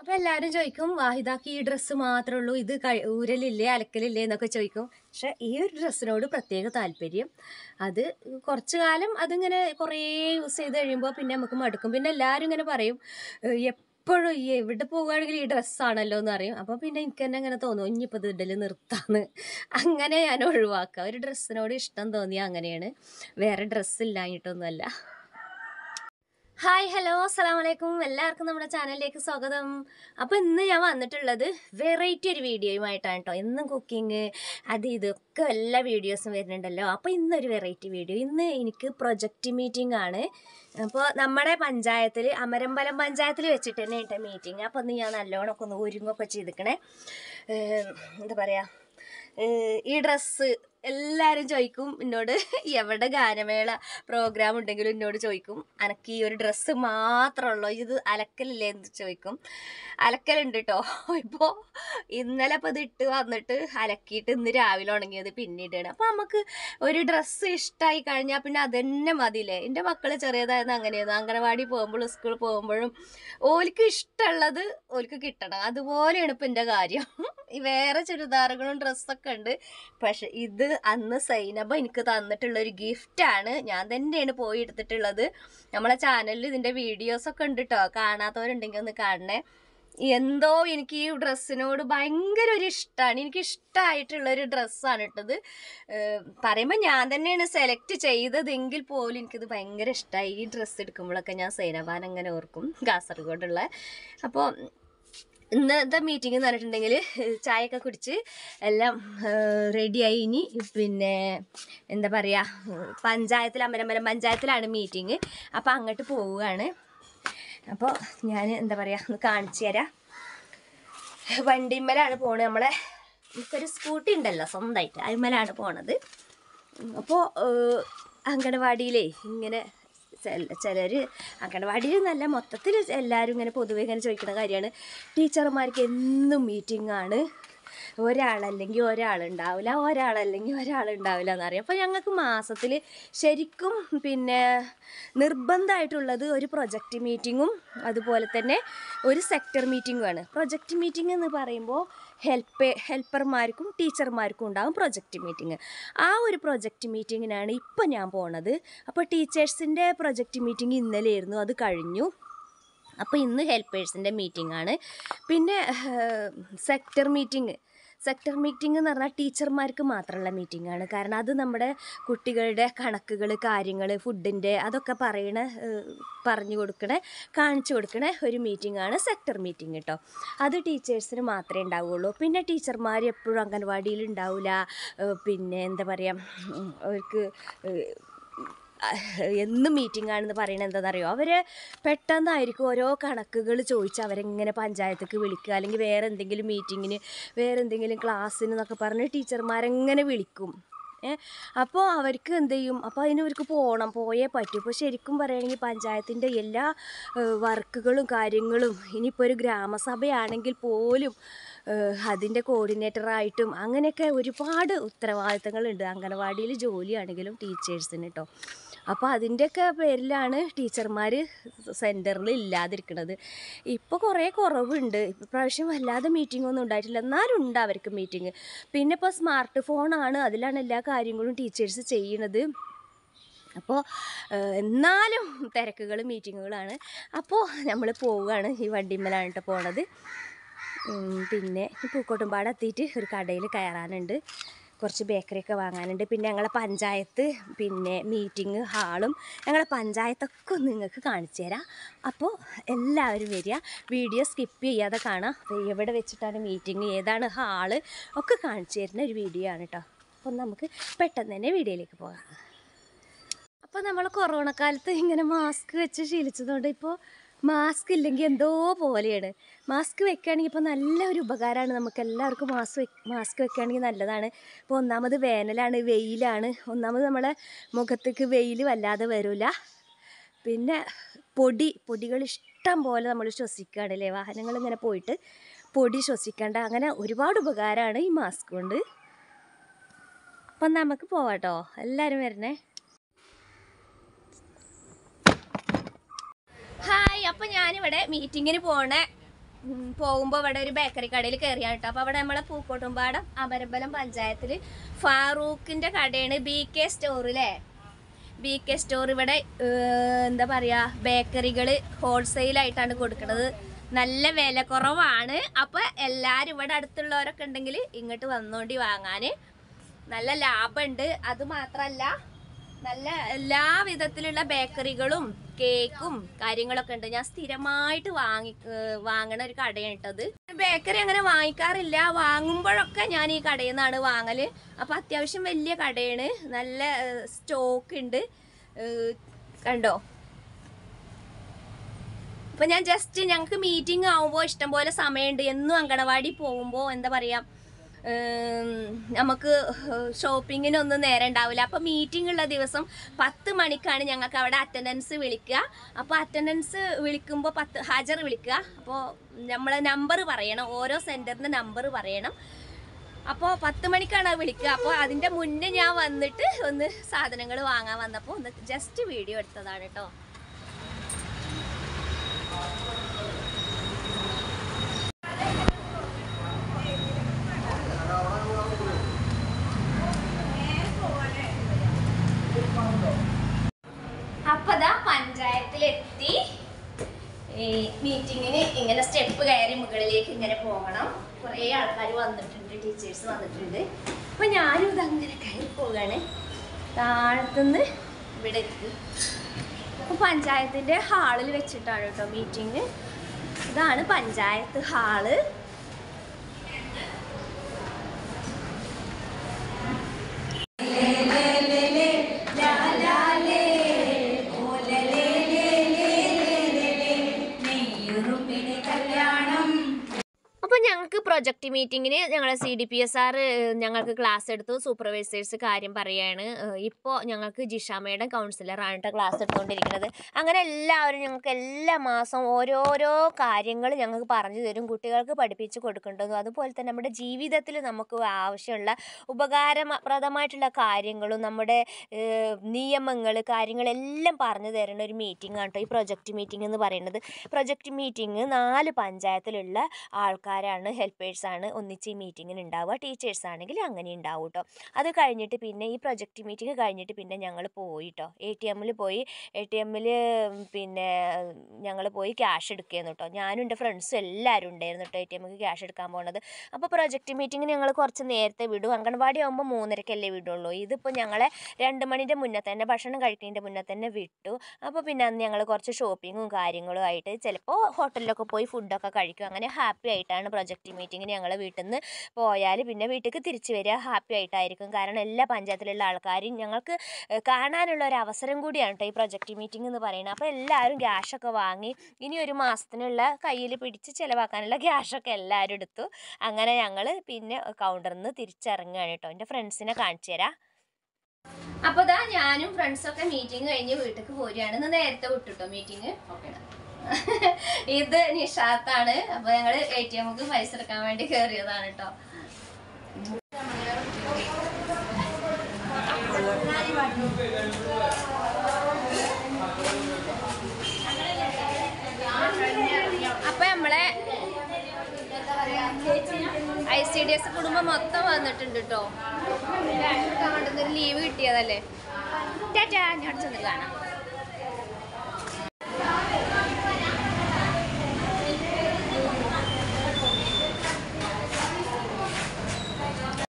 അപ്പൊ എല്ലാരും ചോദിക്കും വാഹിദാക്ക് ഈ ഡ്രസ്സ് മാത്രമേ ഉള്ളൂ ഇത് ഊരലില്ലേ അലക്കലില്ലേ എന്നൊക്കെ ചോദിക്കും പക്ഷെ ഈ ഒരു ഡ്രസ്സിനോട് പ്രത്യേക താല്പര്യം അത് കുറച്ചു കാലം അതിങ്ങനെ കുറേ യൂസ് ചെയ്ത് കഴിയുമ്പോൾ പിന്നെ നമുക്ക് മടുക്കും പിന്നെ എല്ലാവരും ഇങ്ങനെ പറയും എപ്പോഴും ഈ എവിടെ പോകുകയാണെങ്കിലും ഈ ഡ്രസ്സാണല്ലോ എന്ന് പറയും അപ്പോൾ പിന്നെ എനിക്ക് തന്നെ അങ്ങനെ തോന്നും ഇനിയിപ്പോൾ ഇടല് നിർത്താന്ന് അങ്ങനെ ഞാൻ ഒഴിവാക്കുക ഒരു ഡ്രസ്സിനോട് ഇഷ്ടം തോന്നിയാൽ അങ്ങനെയാണ് വേറെ ഡ്രസ്സ് ഇല്ലാഞ്ഞിട്ടൊന്നുമല്ല ഹായ് ഹലോ അസ്സാം വലൈക്കും എല്ലാവർക്കും നമ്മുടെ ചാനലിലേക്ക് സ്വാഗതം അപ്പോൾ ഇന്ന് ഞാൻ വന്നിട്ടുള്ളത് വെറൈറ്റി ഒരു വീഡിയോയുമായിട്ടാണ് കേട്ടോ എന്നും കുക്കിംഗ് അത് ഇതൊക്കെ എല്ലാ വീഡിയോസും വരുന്നുണ്ടല്ലോ അപ്പോൾ ഇന്നൊരു വെറൈറ്റി വീഡിയോ ഇന്ന് എനിക്ക് പ്രൊജക്റ്റ് മീറ്റിംഗ് ആണ് അപ്പോൾ നമ്മുടെ പഞ്ചായത്തിൽ അമരമ്പലം പഞ്ചായത്തിൽ വെച്ചിട്ട് തന്നെ കേട്ടോ മീറ്റിംഗ് അപ്പോൾ ഇന്ന് ഞാൻ നല്ലോണമൊക്കെ ഒന്ന് ഒരുങ്ങൊക്കെ ചെയ്തിരിക്കണേ എന്താ പറയുക ഈ ഡ്രസ്സ് എല്ലാവരും ചോദിക്കും എന്നോട് എവിടെ ഗാനമേള പ്രോഗ്രാം ഉണ്ടെങ്കിലും എന്നോട് ചോദിക്കും അനക്ക് ഈ ഒരു ഡ്രസ്സ് മാത്രമുള്ളൂ ഇത് അലക്കലില്ലേ എന്ന് ചോദിക്കും അലക്കലുണ്ട് കേട്ടോ ഇപ്പോൾ ഇന്നലെ അപ്പോൾ ഇത് ഇട്ട് വന്നിട്ട് അലക്കിയിട്ട് ഇന്ന് രാവിലെ ഉണങ്ങിയത് പിന്നീടാണ് അപ്പോൾ നമുക്ക് ഒരു ഡ്രസ്സ് ഇഷ്ടമായി കഴിഞ്ഞാൽ പിന്നെ അതന്നെ മതിയില്ലേ എൻ്റെ മക്കൾ ചെറിയതായിരുന്നു അങ്ങനെയായിരുന്നു അംഗനവാടി പോകുമ്പോഴും സ്കൂൾ പോകുമ്പോഴും ഓലിക്ക് ഇഷ്ടമുള്ളത് ഓലിക്ക് കിട്ടണം അതുപോലെയാണ് ഇപ്പം എൻ്റെ കാര്യം വേറെ ചുരിദാറുകളും ഡ്രസ്സൊക്കെ ഉണ്ട് പക്ഷെ ഇത് അന്ന് സൈനബ എനിക്ക് തന്നിട്ടുള്ള ഒരു ഗിഫ്റ്റ് ആണ് ഞാൻ തന്നെയാണ് പോയി എടുത്തിട്ടുള്ളത് നമ്മളെ ചാനലിൽ ഇതിന്റെ വീഡിയോസ് ഒക്കെ ഉണ്ട് കേട്ടോ കാണാത്തവരുണ്ടെങ്കിൽ ഒന്ന് കാണണേ എന്തോ എനിക്ക് ഈ ഡ്രസ്സിനോട് ഭയങ്കര ഒരു ഇഷ്ടമാണ് എനിക്ക് ഇഷ്ടമായിട്ടുള്ള ഒരു ഡ്രസ്സാണ് ഇട്ടത് പറയുമ്പോൾ ഞാൻ തന്നെയാണ് സെലക്ട് ചെയ്തതെങ്കിൽ പോലും എനിക്കിത് ഭയങ്കര ഇഷ്ടമായി ഈ ഡ്രസ്സ് എടുക്കുമ്പോഴൊക്കെ ഞാൻ സൈനബാൻ അങ്ങനെ ഓർക്കും കാസർഗോഡുള്ള അപ്പോൾ ഇന്നത്തെ മീറ്റിംഗ് എന്ന് പറഞ്ഞിട്ടുണ്ടെങ്കിൽ ചായയൊക്കെ കുടിച്ച് എല്ലാം റെഡിയായി ഇനി പിന്നെ എന്താ പറയുക പഞ്ചായത്തിൽ അമരമരം പഞ്ചായത്തിലാണ് മീറ്റിംഗ് അപ്പോൾ അങ്ങോട്ട് പോവുകയാണ് അപ്പോൾ ഞാൻ എന്താ പറയുക ഒന്ന് കാണിച്ചു തരാം വണ്ടിമ്മലാണ് പോണത് നമ്മളെ നമുക്കൊരു സ്കൂട്ടി ഉണ്ടല്ലോ സ്വന്തമായിട്ട് അതിമ്മലാണ് പോണത് അപ്പോൾ അങ്കണവാടിയിലേ ഇങ്ങനെ ചിലർ അങ്കണവാടിയിൽ നല്ല മൊത്തത്തിൽ എല്ലാവരും ഇങ്ങനെ പൊതുവെ ഇങ്ങനെ ചോദിക്കുന്ന കാര്യമാണ് ടീച്ചർമാർക്ക് എന്നും ആണ് ഒരാളല്ലെങ്കിൽ ഒരാളുണ്ടാവില്ല ഒരാളല്ലെങ്കിൽ ഒരാളുണ്ടാവില്ല എന്നറിയാം അപ്പോൾ ഞങ്ങൾക്ക് മാസത്തിൽ ശരിക്കും പിന്നെ നിർബന്ധമായിട്ടുള്ളത് ഒരു പ്രൊജക്റ്റ് മീറ്റിങ്ങും അതുപോലെ തന്നെ ഒരു സെക്ടർ മീറ്റിങ്ങുമാണ് പ്രൊജക്റ്റ് മീറ്റിംഗ് എന്ന് പറയുമ്പോൾ ഹെൽപ്പ് ഹെൽപ്പർമാർക്കും ടീച്ചർമാർക്കും ഉണ്ടാകും പ്രൊജക്റ്റ് മീറ്റിംഗ് ആ ഒരു പ്രൊജക്റ്റ് മീറ്റിങ്ങിനാണ് ഇപ്പം ഞാൻ പോണത് അപ്പോൾ ടീച്ചേഴ്സിൻ്റെ പ്രൊജക്റ്റ് മീറ്റിംഗ് ഇന്നലെയായിരുന്നു അത് കഴിഞ്ഞു അപ്പോൾ ഇന്ന് ഹെൽപ്പേഴ്സിൻ്റെ മീറ്റിംഗ് ആണ് പിന്നെ സെക്ടർ മീറ്റിംഗ് സെക്ടർ മീറ്റിംഗ് എന്ന് പറഞ്ഞാൽ ടീച്ചർമാർക്ക് മാത്രമുള്ള മീറ്റിംഗ് ആണ് കാരണം അത് നമ്മുടെ കുട്ടികളുടെ കണക്കുകൾ കാര്യങ്ങൾ ഫുഡിൻ്റെ അതൊക്കെ പറയണ പറഞ്ഞു കൊടുക്കണ കാണിച്ചു കൊടുക്കണ ഒരു മീറ്റിംഗ് ആണ് സെക്ടർ മീറ്റിംഗ് കേട്ടോ അത് ടീച്ചേഴ്സിന് മാത്രമേ ഉണ്ടാവുകയുള്ളൂ പിന്നെ ടീച്ചർമാർ എപ്പോഴും അംഗൻവാടിയിൽ ഉണ്ടാവില്ല പിന്നെ എന്താ പറയുക അവർക്ക് എന്നും മീറ്റിംഗ് ആണെന്ന് പറയുന്നത് എന്താണെന്നറിയോ അവർ പെട്ടെന്നായിരിക്കും ഓരോ കണക്കുകൾ ചോദിച്ച് അവരെങ്ങനെ പഞ്ചായത്തേക്ക് വിളിക്കുക അല്ലെങ്കിൽ വേറെ എന്തെങ്കിലും മീറ്റിങ്ങിന് വേറെ എന്തെങ്കിലും ക്ലാസ്സിന് എന്നൊക്കെ പറഞ്ഞ് ടീച്ചർമാരെങ്ങനെ വിളിക്കും അപ്പോൾ അവർക്ക് എന്ത് ചെയ്യും അപ്പോൾ അതിന് അവർക്ക് പോകണം പോയേ പറ്റൂ ഇപ്പോൾ ശരിക്കും പറയുകയാണെങ്കിൽ പഞ്ചായത്തിൻ്റെ എല്ലാ വർക്കുകളും കാര്യങ്ങളും ഇനിയിപ്പോൾ ഒരു ഗ്രാമസഭയാണെങ്കിൽ പോലും അതിൻ്റെ കോർഡിനേറ്ററായിട്ടും അങ്ങനെയൊക്കെ ഒരുപാട് ഉത്തരവാദിത്തങ്ങളുണ്ട് അംഗനവാടിയിൽ ജോലിയാണെങ്കിലും ടീച്ചേഴ്സിന് കേട്ടോ അപ്പോൾ അതിൻ്റെയൊക്കെ പേരിലാണ് ടീച്ചർമാർ സെൻറ്ററിൽ ഇല്ലാതിരിക്കുന്നത് ഇപ്പോൾ കുറേ കുറവുണ്ട് ഇപ്രാവശ്യം വല്ലാതെ മീറ്റിംഗ് ഒന്നും ഉണ്ടായിട്ടില്ല എന്നാലും ഉണ്ട് അവർക്ക് മീറ്റിംഗ് പിന്നെ ഇപ്പോൾ സ്മാർട്ട് ഫോണാണ് അതിലാണ് എല്ലാ കാര്യങ്ങളും ടീച്ചേഴ്സ് ചെയ്യണത് അപ്പോൾ എന്നാലും തിരക്കുകൾ മീറ്റിങ്ങുകളാണ് അപ്പോൾ നമ്മൾ പോവുകയാണ് ഈ വണ്ടിമ്മലാണ് കേട്ടോ പോണത് പിന്നെ പൂക്കോട്ടുംപാട് എത്തിയിട്ട് ഒരു കടയിൽ കയറാനുണ്ട് കുറച്ച് ബേക്കറിയൊക്കെ വാങ്ങാനുണ്ട് പിന്നെ ഞങ്ങളെ പഞ്ചായത്ത് പിന്നെ മീറ്റിംഗ് ഹാളും ഞങ്ങളെ പഞ്ചായത്തൊക്കെ നിങ്ങൾക്ക് കാണിച്ചു തരാം അപ്പോൾ എല്ലാവരും വരിക വീഡിയോ സ്കിപ്പ് ചെയ്യാതെ കാണാം എവിടെ വെച്ചിട്ടാണ് മീറ്റിംഗ് ഏതാണ് ഹാള് ഒക്കെ കാണിച്ചു തരുന്ന ഒരു വീഡിയോ ആണ് കേട്ടോ അപ്പം നമുക്ക് പെട്ടെന്ന് തന്നെ വീഡിയോയിലേക്ക് പോകാം അപ്പോൾ നമ്മൾ കൊറോണ കാലത്ത് ഇങ്ങനെ മാസ്ക് വെച്ച് ശീലിച്ചതുകൊണ്ട് ഇപ്പോൾ മാസ്ക് ഇല്ലെങ്കിൽ എന്തോ പോലെയാണ് മാസ്ക് വെക്കുകയാണെങ്കിൽ ഇപ്പോൾ നല്ലൊരു ഉപകാരമാണ് നമുക്ക് എല്ലാവർക്കും മാസ്ക് മാസ്ക് വെക്കുകയാണെങ്കിൽ നല്ലതാണ് ഇപ്പോൾ ഒന്നാമത് വേനലാണ് വെയിലാണ് ഒന്നാമത് നമ്മളെ മുഖത്തേക്ക് വെയിൽ വല്ലാതെ വരില്ല പിന്നെ പൊടി പൊടികൾ ഇഷ്ടം പോലെ നമ്മൾ ശ്വസിക്കുകയാണ് അല്ലേ വാഹനങ്ങൾ ഇങ്ങനെ പോയിട്ട് പൊടി ശ്വസിക്കേണ്ട അങ്ങനെ ഒരുപാട് ഉപകാരമാണ് ഈ മാസ്ക് കൊണ്ട് അപ്പം നമുക്ക് പോവാട്ടോ എല്ലാവരും വരണേ അപ്പൊ ഞാനിവിടെ മീറ്റിങ്ങിന് പോണ പോകുമ്പോ ഇവിടെ ഒരു ബേക്കറി കടയിൽ കയറിയാണ് കേട്ടോ അപ്പോൾ അവിടെ നമ്മളെ പൂക്കോട്ടുംപാടം അമരമ്പലം പഞ്ചായത്തിൽ ഫാറൂഖിന്റെ കടയാണ് ബി കെ സ്റ്റോർ അല്ലേ ബി കെ സ്റ്റോർ ഇവിടെ എന്താ പറയുക ബേക്കറികൾ ആയിട്ടാണ് കൊടുക്കുന്നത് നല്ല വില കുറവാണ് അപ്പോൾ എല്ലാരും ഇവിടെ അടുത്തുള്ളവരൊക്കെ ഉണ്ടെങ്കിൽ ഇങ്ങോട്ട് വന്നോണ്ടി വാങ്ങാന് നല്ല ലാഭമുണ്ട് അത് മാത്രല്ല നല്ല എല്ലാ വിധത്തിലുള്ള ബേക്കറികളും കേക്കും കാര്യങ്ങളൊക്കെ ഉണ്ട് ഞാൻ സ്ഥിരമായിട്ട് വാങ്ങി വാങ്ങണ ഒരു കടയാണ് കേട്ടത് ബേക്കറി അങ്ങനെ വാങ്ങിക്കാറില്ല വാങ്ങുമ്പോഴൊക്കെ ഞാൻ ഈ കടയിൽ നിന്നാണ് വാങ്ങല് അപ്പൊ അത്യാവശ്യം വലിയ കടയാണ് നല്ല സ്റ്റോക്ക് ഉണ്ട് കണ്ടോ അപ്പൊ ഞാൻ ജസ്റ്റ് ഞങ്ങൾക്ക് മീറ്റിംഗ് ആവുമ്പോൾ ഇഷ്ടംപോലെ സമയമുണ്ട് എന്നും അങ്കണവാടി പോകുമ്പോൾ എന്താ പറയുക നമുക്ക് ഷോപ്പിങ്ങിനൊന്നും നേരം ഉണ്ടാവില്ല അപ്പോൾ മീറ്റിംഗ് ഉള്ള ദിവസം പത്ത് മണിക്കാണ് ഞങ്ങൾക്ക് അവിടെ അറ്റൻഡൻസ് വിളിക്കുക അപ്പോൾ അറ്റൻഡൻസ് വിളിക്കുമ്പോൾ പത്ത് ഹാജർ വിളിക്കുക അപ്പോൾ നമ്മൾ നമ്പർ പറയണം ഓരോ സെൻറ്ററിൻ്റെ നമ്പർ പറയണം അപ്പോൾ പത്ത് മണിക്കാണ് അത് വിളിക്കുക അപ്പോൾ അതിൻ്റെ മുന്നേ ഞാൻ വന്നിട്ട് ഒന്ന് സാധനങ്ങൾ വാങ്ങാൻ വന്നപ്പോൾ ഒന്ന് ജസ്റ്റ് വീഡിയോ എടുത്തതാണ് കേട്ടോ പോകണം കുറേ ആൾക്കാർ വന്നിട്ടുണ്ട് ടീച്ചേഴ്സ് വന്നിട്ടുണ്ട് അപ്പം ഞാനും ഇതങ്ങനെ കയറി പോവുകയാണ് താഴത്തുനിന്ന് ഇവിടെ എത്തി അപ്പോൾ പഞ്ചായത്തിൻ്റെ ഹാളിൽ വെച്ചിട്ടാണ് കേട്ടോ മീറ്റിംഗ് ഇതാണ് പഞ്ചായത്ത് ഹാള് മീറ്റിങ്ങിന് ഞങ്ങളെ C D P S R ഞങ്ങൾക്ക് ക്ലാസ് എടുത്തു സൂപ്പർവൈസേഴ്സ് കാര്യം പറയുകയാണ് ഇപ്പോൾ ഞങ്ങൾക്ക് ജിഷാമയുടെ കൗൺസിലറാണ് ക്ലാസ് എടുത്തുകൊണ്ടിരിക്കുന്നത് അങ്ങനെ എല്ലാവരും ഞങ്ങൾക്ക് എല്ലാ മാസവും ഓരോരോ കാര്യങ്ങൾ ഞങ്ങൾക്ക് പറഞ്ഞു തരും കുട്ടികൾക്ക് പഠിപ്പിച്ച് കൊടുക്കേണ്ടതും അതുപോലെ തന്നെ നമ്മുടെ ജീവിതത്തിൽ നമുക്ക് ആവശ്യമുള്ള ഉപകാരപ്രദമായിട്ടുള്ള കാര്യങ്ങളും നമ്മുടെ നിയമങ്ങൾ കാര്യങ്ങളെല്ലാം പറഞ്ഞു തരുന്ന ഒരു മീറ്റിംഗ് ആണ് ഈ പ്രൊജക്റ്റ് മീറ്റിംഗ് എന്ന് പറയുന്നത് പ്രൊജക്റ്റ് മീറ്റിംഗ് നാല് പഞ്ചായത്തിലുള്ള ആൾക്കാരാണ് ഹെൽപ്പേഴ്സാണ് ആണ് ഒന്നിച്ച് ഈ മീറ്റിങ്ങിന് ഉണ്ടാവുക ടീച്ചേഴ്സ് ആണെങ്കിൽ അങ്ങനെ ഉണ്ടാവും കേട്ടോ അത് കഴിഞ്ഞിട്ട് പിന്നെ ഈ പ്രൊജക്റ്റ് മീറ്റിംഗ് കഴിഞ്ഞിട്ട് പിന്നെ ഞങ്ങൾ പോയി കേട്ടോ എ ടി എമ്മിൽ പോയി എ ടി എമ്മിൽ പിന്നെ ഞങ്ങൾ പോയി ക്യാഷ് എടുക്കുകയെന്ന് കേട്ടോ ഞാനും എൻ്റെ ഫ്രണ്ട്സും എല്ലാവരും ഉണ്ടായിരുന്നു കേട്ടോ എ ടി എമ്മിൽ ക്യാഷ് എടുക്കാൻ പോകുന്നത് അപ്പോൾ പ്രൊജക്റ്റ് മീറ്റിങ്ങിന് ഞങ്ങൾ കുറച്ച് നേരത്തെ വിടും അംഗൻവാടി ആകുമ്പോൾ മൂന്നരക്കല്ലേ വിടുള്ളൂ ഇതിപ്പോൾ ഞങ്ങളെ രണ്ട് മണിൻ്റെ മുന്നേ തന്നെ ഭക്ഷണം കഴിക്കുന്നതിൻ്റെ മുന്നേ തന്നെ വിട്ടു അപ്പോൾ പിന്നെ അന്ന് ഞങ്ങൾ കുറച്ച് ഷോപ്പിങ്ങും കാര്യങ്ങളും ആയിട്ട് ചിലപ്പോൾ ഹോട്ടലിലൊക്കെ പോയി ഫുഡൊക്കെ കഴിക്കും അങ്ങനെ ഹാപ്പി ആയിട്ടാണ് പ്രൊജക്റ്റ് മീറ്റിങ്ങിന് ഞങ്ങൾ നമ്മൾ വീട്ടിൽ നിന്ന് പോയാൽ പിന്നെ വീട്ടിലേക്ക് തിരിച്ചു വരിക ഹാപ്പി ആയിട്ടായിരിക്കും കാരണം എല്ലാ പഞ്ചായത്തിലുള്ള ആൾക്കാരും ഞങ്ങൾക്ക് കാണാനുള്ള ഒരു അവസരം കൂടിയാണ് കേട്ടോ ഈ പ്രൊജക്റ്റ് മീറ്റിംഗ് എന്ന് പറയുന്നത് അപ്പോൾ എല്ലാവരും ക്യാഷൊക്കെ വാങ്ങി ഇനി ഒരു മാസത്തിനുള്ള കയ്യിൽ പിടിച്ച് ചിലവാക്കാനുള്ള ക്യാഷൊക്കെ എല്ലാവരും എടുത്തു അങ്ങനെ ഞങ്ങൾ പിന്നെ കൗണ്ടറിൽ നിന്ന് തിരിച്ചിറങ്ങുകയാണ് കേട്ടോ എൻ്റെ ഫ്രണ്ട്സിനെ കാണിച്ചു തരാം അപ്പോൾ ഞാനും ഫ്രണ്ട്സൊക്കെ മീറ്റിംഗ് കഴിഞ്ഞ് വീട്ടിലേക്ക് പോരുകയാണ് നേരത്തെ വിട്ടു കേട്ടോ മീറ്റിംഗ് ഓക്കെ ഇത് നിഷാത്താണ് അപ്പൊ ഞങ്ങള് എ ടി എമ്മക്ക് പൈസ എടുക്കാൻ വേണ്ടി കേറിയതാണ് കേട്ടോ അപ്പൊ നമ്മളെ ഐ സി ഡി എസ് കുടുംബം മൊത്തം വന്നിട്ടുണ്ട് കേട്ടോ ലീവ് കിട്ടിയതല്ലേ ഞാൻ അടുത്തൊന്ന് കാണാം